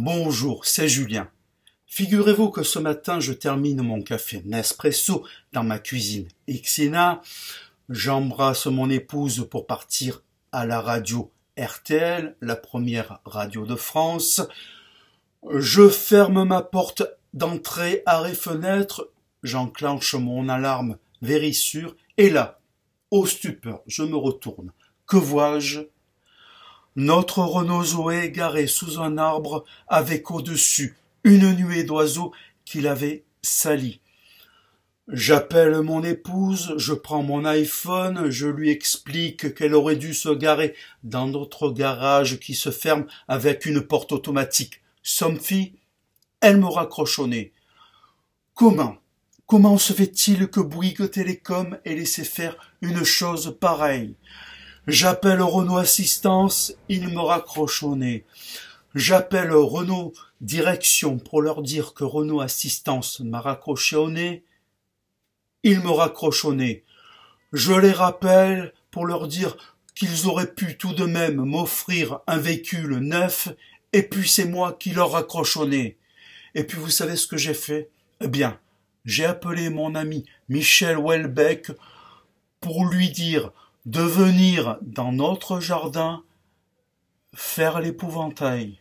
Bonjour, c'est Julien. Figurez-vous que ce matin, je termine mon café Nespresso dans ma cuisine Xena. J'embrasse mon épouse pour partir à la radio RTL, la première radio de France. Je ferme ma porte d'entrée, arrêt fenêtre. J'enclenche mon alarme Vérissure. Et là, au stupeur, je me retourne. Que vois-je notre Renault Zoé garé sous un arbre avec au-dessus une nuée d'oiseaux qui avait sali. J'appelle mon épouse, je prends mon iPhone, je lui explique qu'elle aurait dû se garer dans notre garage qui se ferme avec une porte automatique. Somfy, elle me raccroche au nez. Comment Comment se fait-il que Bouygues Télécom ait laissé faire une chose pareille J'appelle Renault Assistance, il me raccroche au nez. J'appelle Renault Direction pour leur dire que Renault Assistance m'a raccroché au nez. il me raccroche au nez. Je les rappelle pour leur dire qu'ils auraient pu tout de même m'offrir un véhicule neuf, et puis c'est moi qui leur raccroche au nez. Et puis vous savez ce que j'ai fait Eh bien, j'ai appelé mon ami Michel Welbeck pour lui dire de venir dans notre jardin faire l'épouvantail.